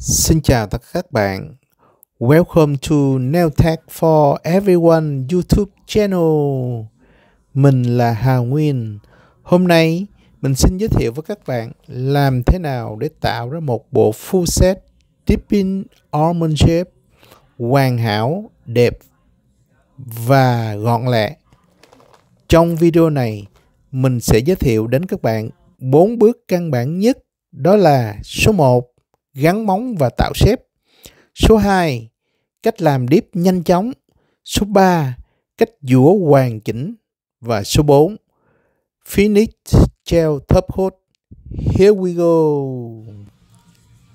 Xin chào tất cả các bạn. Welcome to nail tech for Everyone YouTube channel. Mình là Hà Nguyên. Hôm nay mình xin giới thiệu với các bạn làm thế nào để tạo ra một bộ full set dipping almond shape hoàn hảo, đẹp và gọn lẹ. Trong video này, mình sẽ giới thiệu đến các bạn bốn bước căn bản nhất đó là số 1 gắn móng và tạo xếp. Số 2. Cách làm điếp nhanh chóng. Số 3. Cách dũa hoàn chỉnh. Và số 4. Finish gel top coat. Here we go.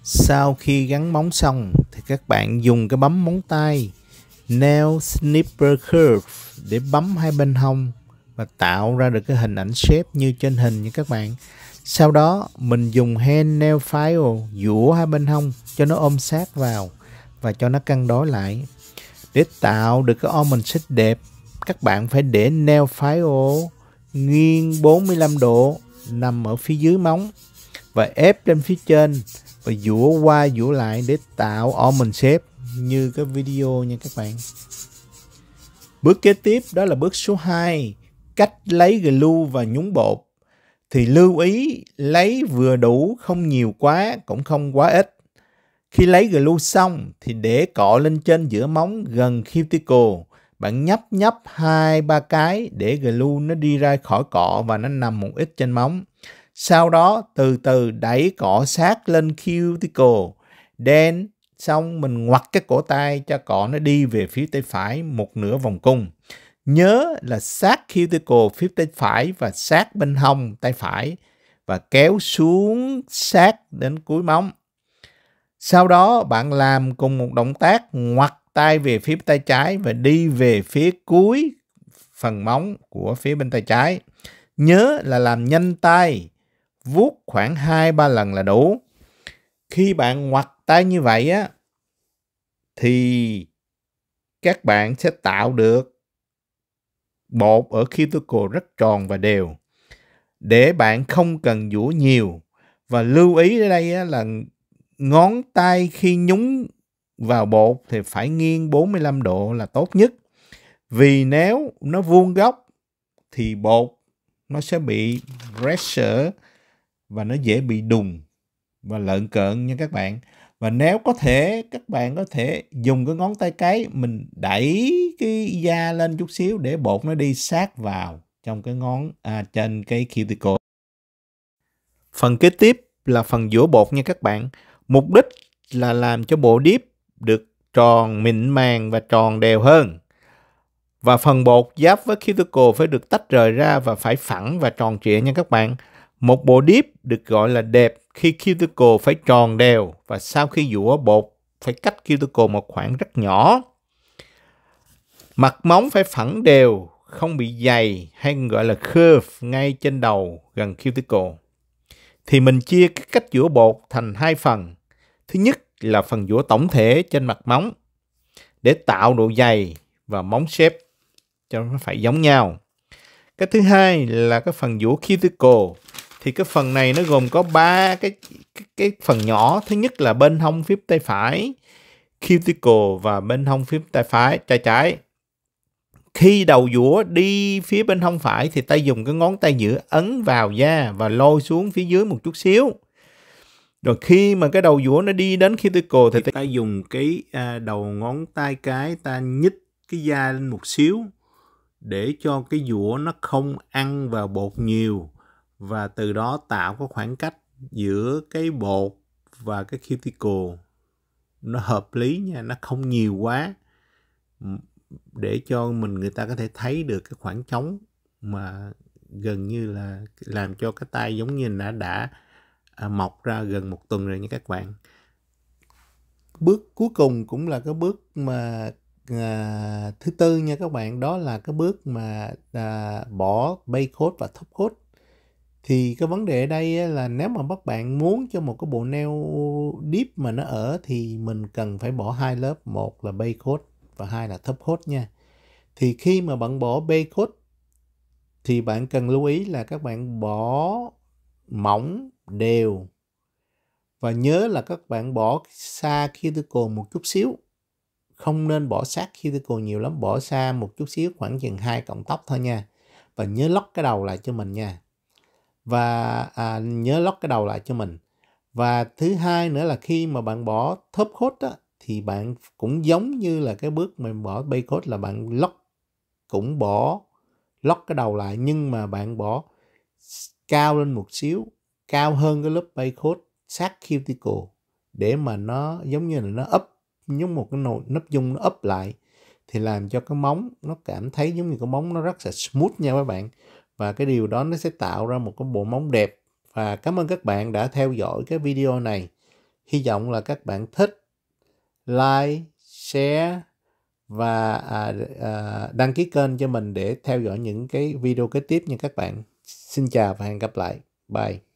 Sau khi gắn móng xong thì các bạn dùng cái bấm móng tay nail snipper curve để bấm hai bên hông và tạo ra được cái hình ảnh shape như trên hình như các bạn sau đó mình dùng hand nail file dũa hai bên hông cho nó ôm sát vào và cho nó cân đối lại. Để tạo được cái almond xích đẹp, các bạn phải để nail file nghiêng 45 độ nằm ở phía dưới móng và ép lên phía trên và dũa qua dũa lại để tạo almond shape như cái video nha các bạn. Bước kế tiếp đó là bước số 2, cách lấy glue và nhúng bột thì lưu ý lấy vừa đủ không nhiều quá cũng không quá ít. Khi lấy glue xong thì để cọ lên trên giữa móng gần cuticle. Bạn nhấp nhấp hai ba cái để glue nó đi ra khỏi cọ và nó nằm một ít trên móng. Sau đó từ từ đẩy cọ sát lên cuticle. Đen xong mình ngoặt cái cổ tay cho cọ nó đi về phía tay phải một nửa vòng cung. Nhớ là sát cuticle phía tay phải và sát bên hông tay phải và kéo xuống sát đến cuối móng. Sau đó bạn làm cùng một động tác ngoặt tay về phía tay trái và đi về phía cuối phần móng của phía bên tay trái. Nhớ là làm nhanh tay, vuốt khoảng 2-3 lần là đủ. Khi bạn ngoặt tay như vậy á, thì các bạn sẽ tạo được bột ở cuticle rất tròn và đều để bạn không cần dũa nhiều và lưu ý ở đây là ngón tay khi nhúng vào bột thì phải nghiêng 45 độ là tốt nhất. Vì nếu nó vuông góc thì bột nó sẽ bị pressure và nó dễ bị đùng và lợn cợn nha các bạn và nếu có thể các bạn có thể dùng cái ngón tay cái mình đẩy cái da lên chút xíu để bột nó đi sát vào trong cái ngón à, trên cái cuticle phần kế tiếp là phần giữa bột nha các bạn mục đích là làm cho bộ điếp được tròn mịn màng và tròn đều hơn và phần bột giáp với cuticle phải được tách rời ra và phải phẳng và tròn trịa nha các bạn một bộ điếp được gọi là đẹp khi cuticle phải tròn đều và sau khi dũa bột phải cách cuticle một khoảng rất nhỏ. Mặt móng phải phẳng đều, không bị dày hay gọi là curve ngay trên đầu gần cuticle. Thì mình chia cái cách dũa bột thành hai phần. Thứ nhất là phần dũa tổng thể trên mặt móng để tạo độ dày và móng xếp cho nó phải giống nhau. Cái thứ hai là cái phần dũa cuticle thì cái phần này nó gồm có ba cái, cái cái phần nhỏ thứ nhất là bên hông phía tay phải cuticle và bên hông phía tay phải tay trái khi đầu dũa đi phía bên hông phải thì tay dùng cái ngón tay giữa ấn vào da và lôi xuống phía dưới một chút xíu rồi khi mà cái đầu dũa nó đi đến cuticle thì, thì ta dùng cái à, đầu ngón tay cái ta nhích cái da lên một xíu để cho cái dũa nó không ăn vào bột nhiều và từ đó tạo cái khoảng cách giữa cái bột và cái cuticle nó hợp lý nha nó không nhiều quá để cho mình người ta có thể thấy được cái khoảng trống mà gần như là làm cho cái tay giống như đã đã à, mọc ra gần một tuần rồi nha các bạn bước cuối cùng cũng là cái bước mà à, thứ tư nha các bạn đó là cái bước mà à, bỏ bay coat và top coat thì cái vấn đề ở đây là nếu mà các bạn muốn cho một cái bộ nail deep mà nó ở thì mình cần phải bỏ hai lớp một là base coat và hai là top coat nha thì khi mà bạn bỏ base coat thì bạn cần lưu ý là các bạn bỏ mỏng đều và nhớ là các bạn bỏ xa cuticle một chút xíu không nên bỏ sát cuticle nhiều lắm bỏ xa một chút xíu khoảng chừng hai cọng tóc thôi nha và nhớ lóc cái đầu lại cho mình nha và à, nhớ lót cái đầu lại cho mình và thứ hai nữa là khi mà bạn bỏ top coat á, thì bạn cũng giống như là cái bước mình bỏ bay coat là bạn lock cũng bỏ lock cái đầu lại nhưng mà bạn bỏ cao lên một xíu cao hơn cái lớp bay coat sát cuticle để mà nó giống như là nó ấp giống một cái nồi nắp dung nó ấp lại thì làm cho cái móng nó cảm thấy giống như cái móng nó rất là smooth nha các bạn và cái điều đó nó sẽ tạo ra một cái bộ móng đẹp và cảm ơn các bạn đã theo dõi cái video này hy vọng là các bạn thích like share và à, à, đăng ký kênh cho mình để theo dõi những cái video kế tiếp nha các bạn xin chào và hẹn gặp lại bye